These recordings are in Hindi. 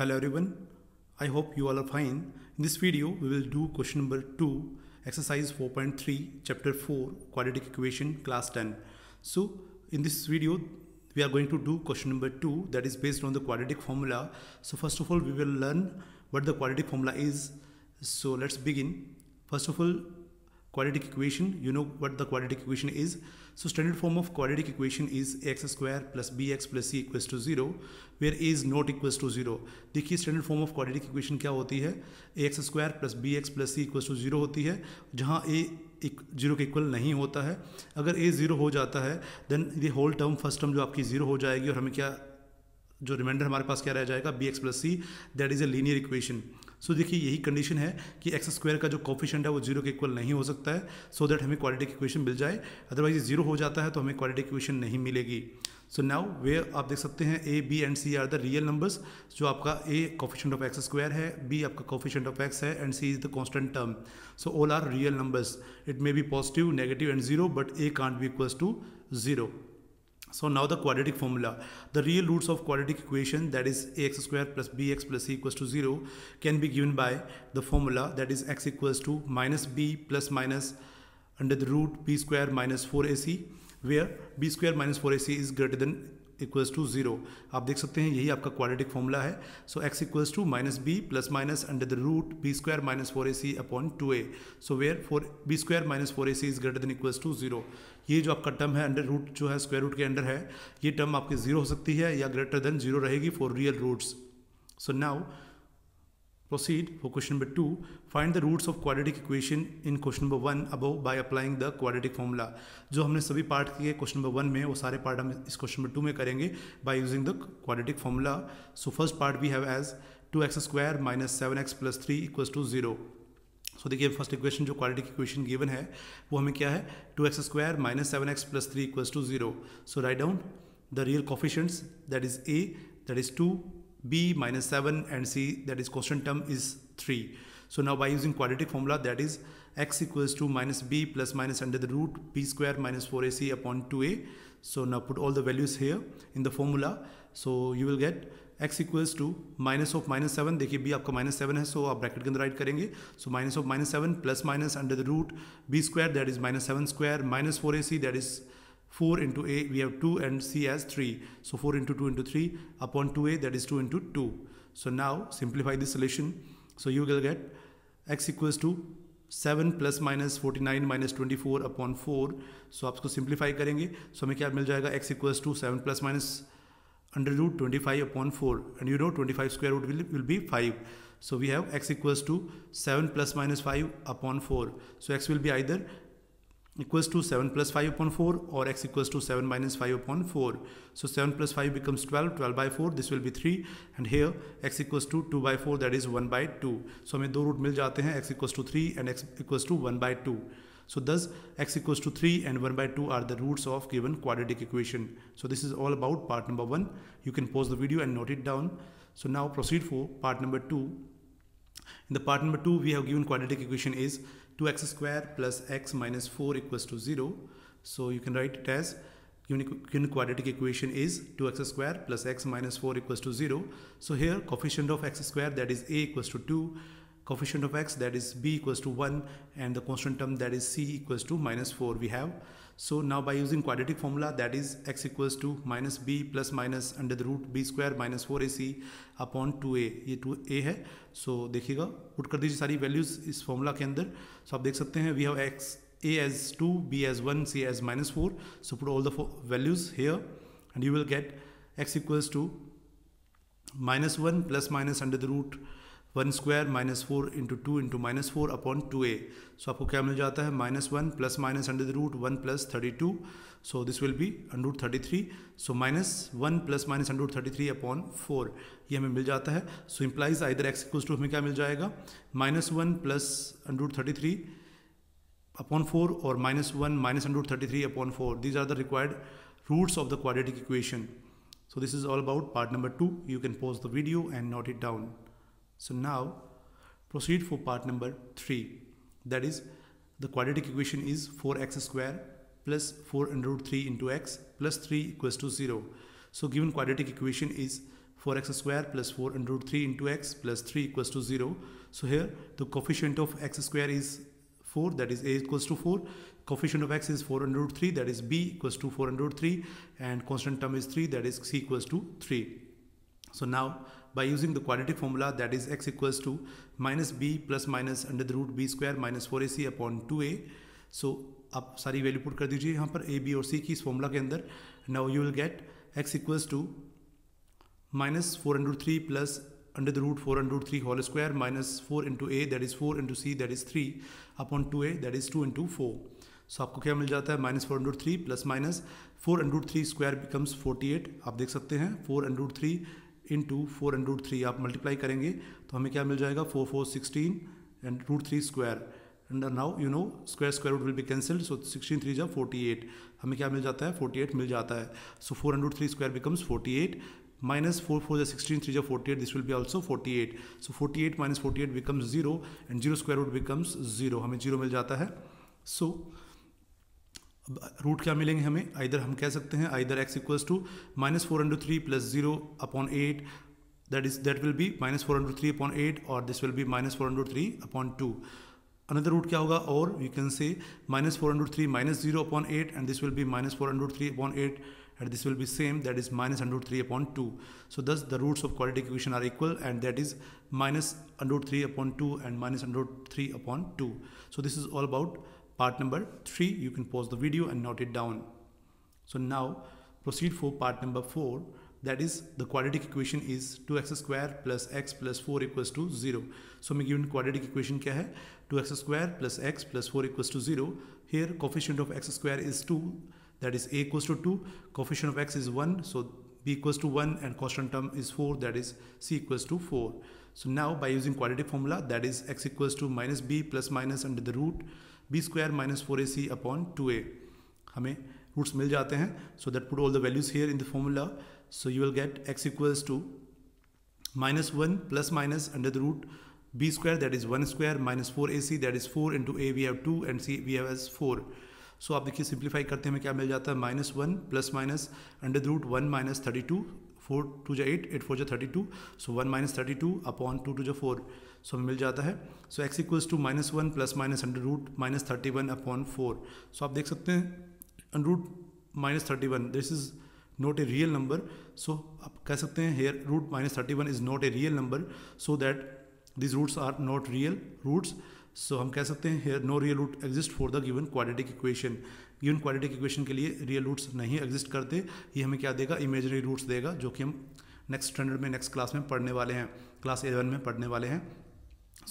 Hello everyone, I hope you all are fine. In this video, we will do question number 2, exercise 4.3, chapter 4, quadratic equation, class 10. So, in this video, we are going to do question number 2 that is based on the quadratic formula. So, first of all, we will learn what the quadratic formula is. So, let's begin. First of all, quadratic equation you know what the quadratic equation is so standard form of quadratic equation is ax square plus bx plus c equals to 0 where a is not equals to 0 standard standard form of quadratic equation kya hoti hai ax square plus bx plus c equals to 0 hoti hai jahan a एक जीरो के इक्वल नहीं होता है अगर ए ज़ीरो हो जाता है देन ये होल टर्म फर्स्ट टर्म जो आपकी ज़ीरो हो जाएगी और हमें क्या जो रिमाइंडर हमारे पास क्या रह जाएगा b x plus c that is a linear equation so देखिए यही कंडीशन है कि एक्स स्क्वायर का जो कॉफिशेंट है वो जीरो के इक्वल नहीं हो सकता है सो so दैट हमें क्वालिटी इक्वेशन मिल जाए अदरवाइज ये जीरो हो जाता है तो हमें क्वालिटी इक्वेशन नहीं मिलेगी सो नाउ वे आप देख सकते हैं a b and c are the real numbers जो आपका a coefficient of x square है बी आपका कॉफिशेंट ऑफ एक्स है and c is the constant term so all are real numbers it may be positive negative and zero but a can't be equals to zero So now the quadratic formula, the real roots of quadratic equation that is ax square plus bx plus c equals to 0 can be given by the formula that is x equals to minus b plus minus under the root b square minus 4ac where b square minus 4ac is greater than equals to zero आप देख सकते हैं यही आपका क्वाड्रेटिक फॉर्मूला है so x equals to minus b plus minus under the root b square minus four a c upon two a so where four b square minus four a c is greater than equals to zero ये जो आपका टर्म है अंडर रूट जो है स्क्वायर रूट के अंडर है ये टर्म आपकी जीरो हो सकती है या ग्रेटर देन जीरो रहेगी for real roots so now Proceed for question number 2. Find the roots of quadratic equation in question number 1 above by applying the quadratic formula. जो हमने सभी पार्ट किए क्वेश्चन नंबर 1 में वो सारे पार्ट हम इस क्वेश्चन नंबर 2 में करेंगे by using the quadratic formula. So first part we have as 2x square minus 7x plus 3 equals to 0. So so, देखिए फर्स्ट इक्वेशन जो क्वालिटी इक्वेशन गिवन है वो हमें क्या है two x square minus seven x plus three equals to zero so write down the real coefficients that is a that is two b minus 7 and c that is constant term is 3 so now by using quadratic formula that is x equals to minus b plus minus under the root b square minus 4ac upon 2a so now put all the values here in the formula so you will get x equals to minus of minus seven. Seven B b minus seven hai so आप bracket ke andar write karenge. So minus of minus seven plus minus under the root B square that is minus seven square minus four AC that is 4 into a we have 2 and c as 3 so 4 into 2 into 3 upon 2a that is 2 into 2 so now simplify the solution so you will get x equals to 7 plus minus forty nine minus twenty four upon four so आप इसको सिंप्लीफाई करेंगे सो so हमें क्या मिल जाएगा x equals to seven plus minus under root twenty five upon four and you know twenty five square root will be five so we have x equals to seven plus minus five upon four so x will be either equals to 7 plus 5 upon 4 or x equals to 7 minus 5 upon 4. So 7 plus 5 becomes 12, 12 by 4 this will be 3 and here x equals to 2 by 4 that is 1 by 2. So two दो mil मिल hain. X equals to 3 and x equals to 1 by 2. So thus x equals to 3 and 1 by 2 are the roots of given quadratic equation. So this is all about part number 1. You can pause the video and note it down. So now proceed for part number 2 in the part number 2, we have given quadratic equation is 2x square plus x minus 4 equals to 0. So you can write it as given quadratic equation is 2x square plus x minus 4 equals to 0. So here coefficient of x square that is a equals to 2 coefficient of x that is b equals to 1 and the constant term that is c equals to minus 4 we have. So now by using quadratic formula that is x equals to minus b plus minus under the root b square minus 4ac upon 2a ये 2a है so, देखिएगा put कर दीजिए सारी values इस formula के अंदर so, आप देख सकते हैं we have x a as 2 b as 1 c as minus 4 so put all the values here and you will get x equals to minus 1 plus minus under the root one square minus four into two into minus four upon two a so आपको क्या मिल जाता है minus one plus minus under the root one plus thirty two so this will be under root thirty three so minus one plus minus under root thirty three upon four ये हमें मिल जाता है so implies either x equals to हमें क्या मिल जाएगा minus one plus under root thirty three upon four और minus one minus under root thirty three upon four these are the required roots of the quadratic equation so this is all about part number two you can pause the video and note it down So now proceed for part number 3 that is the quadratic equation is 4x square plus 4 under root 3 into x plus 3 equals to 0. So given quadratic equation is 4x square plus 4 under root 3 into x plus 3 equals to 0. So here the coefficient of x square is 4 that is a equals to 4 coefficient of x is 4 under root 3 that is b equals to 4 under root 3 and constant term is 3 that is c equals to 3 so now by using the quadratic formula that is x equals to minus b plus minus under the root b square minus four a c upon two a so आप सारी वैल्यू पुट कर दीजिए यहाँ पर ए बी और सी की इस फॉर्मूला के अंदर now you will get x equals to minus four into three plus under the root four into three whole square minus four into a that is four into c that is three upon two a that is two into four so आपको क्या मिल जाता है minus four into three plus minus four into three square becomes forty eight आप देख सकते हैं four into three in into four and root three आप मल्टीप्लाई करेंगे तो हमें क्या मिल जाएगा four four sixteen and root three square and now you know square square root will be cancelled so sixteen three जब फोर्टी एट हमें क्या मिल जाता है फोर्टी एट मिल जाता है so four and root three square becomes forty eight minus four four sixteen three जब फोर्टी एट दिस विल भी also forty eight so forty eight minus forty eight becomes zero and zero square root becomes zero हमें जीरो मिल जाता है so रूट क्या मिलेंगे हमें आइधर हम कह सकते हैं either x equals to minus four into three plus zero upon eight that is that will be minus four into three upon eight और this will be minus four into three upon two another root क्या होगा और we can say minus four into three minus zero upon eight and this will be minus four into three upon eight and this will be same that is minus under three upon two so thus the roots of quadratic equation are equal and that is minus under three upon two and minus under three upon two so this is all about Part number three, you can pause the video and note it down. So now proceed for part number four. That is the quadratic equation is 2x square plus x plus 4 equals to 0. So हमें given quadratic equation क्या है? 2x square plus x plus 4 equals to 0. Here coefficient of x square is 2. That is a equals to 2. Coefficient of x is 1. So b equals to 1 and constant term is 4 that is c equals to 4 so now by using quadratic formula that is x equals to minus b plus minus under the root b square minus four a c upon two a हमें रूट्स मिल जाते हैं so that put all the values here in the formula so you will get x equals to minus one plus minus under the root b square that is one square minus four a c that is four into a we have two and c we have as four so आप देखिए सिंप्लीफाई करते हैं हमें क्या मिल जाता है minus one plus minus under the root one minus thirty two four two जो एट एट फोर जो thirty two so one minus thirty two upon two two जो फोर सो हमें मिल जाता है so x equals to minus one plus minus under root minus thirty one upon four so आप देख सकते हैं under root minus thirty one this is not a real number सो आप कह सकते हैं here root minus thirty one is not a real number so that these roots are not real roots so हम कह सकते हैं here no real root exist for the given quadratic equation ये क्वालिटी इक्वेशन के लिए रियल रूट्स नहीं एग्जिस्ट करते ये हमें क्या देगा इमेजनरी रूट्स देगा जो कि हम नेक्स्ट स्टैंडर्ड में नेक्स्ट क्लास में पढ़ने वाले हैं क्लास एलेवन में पढ़ने वाले हैं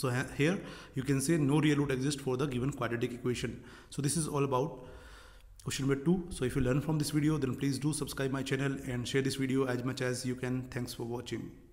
so here you can say no real root exist for the given quality equation so this is all about question number two so if you learn from this video then please do subscribe my channel and share this video as much as you can thanks for watching